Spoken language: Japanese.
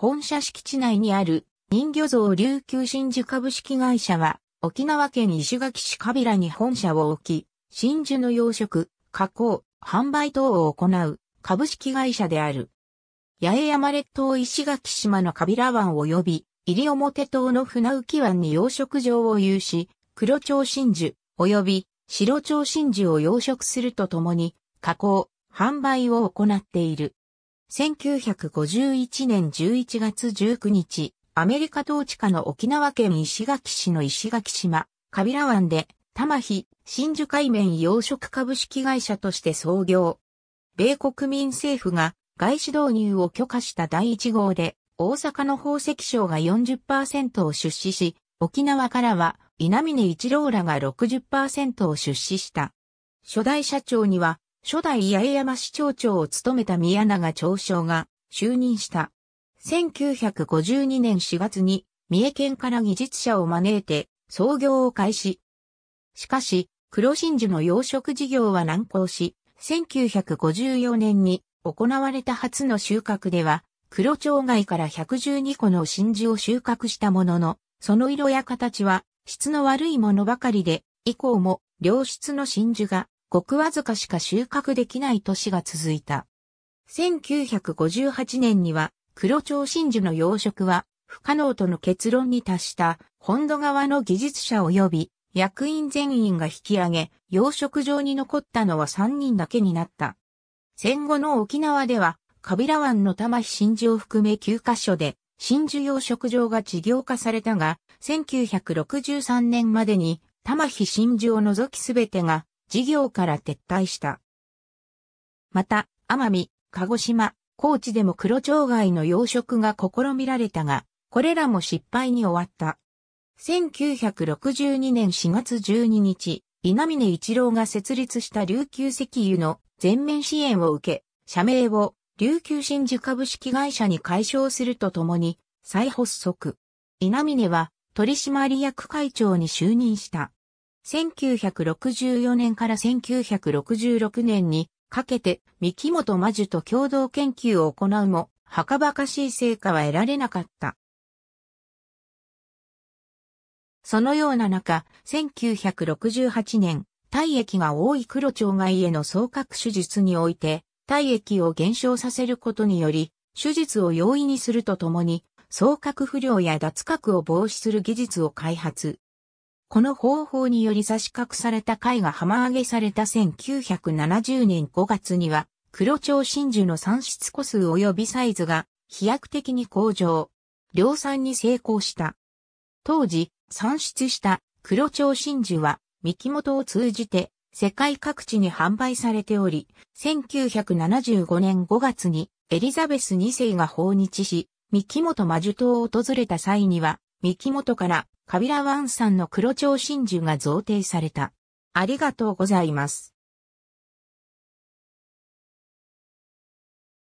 本社敷地内にある人魚像琉球真珠株式会社は沖縄県石垣市カビラに本社を置き、真珠の養殖、加工、販売等を行う株式会社である。八重山列島石垣島のカビラ湾及び西表島の船浮湾に養殖場を有し、黒蝶真珠及び白蝶真珠を養殖するとともに加工、販売を行っている。1951年11月19日、アメリカ統治下の沖縄県石垣市の石垣島、カビラ湾で、玉日、真珠海面養殖株式会社として創業。米国民政府が外資導入を許可した第1号で、大阪の宝石商が40%を出資し、沖縄からは稲峰一郎らが60%を出資した。初代社長には初代八重山市町長を務めた宮永町長が就任した。1952年4月に三重県から技術者を招いて創業を開始。しかし、黒真珠の養殖事業は難航し、1954年に行われた初の収穫では、黒町外から112個の真珠を収穫したものの、その色や形は質の悪いものばかりで、以降も良質の真珠がごくわずかしか収穫できない年が続いた。1958年には、黒蝶真珠の養殖は不可能との結論に達した本土側の技術者及び役員全員が引き上げ、養殖場に残ったのは3人だけになった。戦後の沖縄では、カビラ湾の玉飛真珠を含め9カ所で、真珠養殖場が事業化されたが、1963年までに玉飛真珠を除きすべてが事業から撤退した。また、奄美、鹿児島、高知でも黒蝶貝の養殖が試みられたが、これらも失敗に終わった。1962年4月12日、稲峰一郎が設立した琉球石油の全面支援を受け、社名を琉球真珠株式会社に解消するとともに、再発足。稲峰は取締役会長に就任した。1964年から1966年にかけて三木本魔女と共同研究を行うも、はかばかしい成果は得られなかった。そのような中、1968年、体液が多い黒腸外への双角手術において、体液を減少させることにより、手術を容易にするとともに、双角不良や脱角を防止する技術を開発。この方法により差し隠された貝が浜上げされた1970年5月には、黒蝶真珠の産出個数及びサイズが飛躍的に向上、量産に成功した。当時、産出した黒蝶真珠は、三木本を通じて世界各地に販売されており、1975年5月にエリザベス2世が訪日し、三木本魔術島を訪れた際には、三木元からカビラワンさんの黒蝶真珠が贈呈された。ありがとうございます。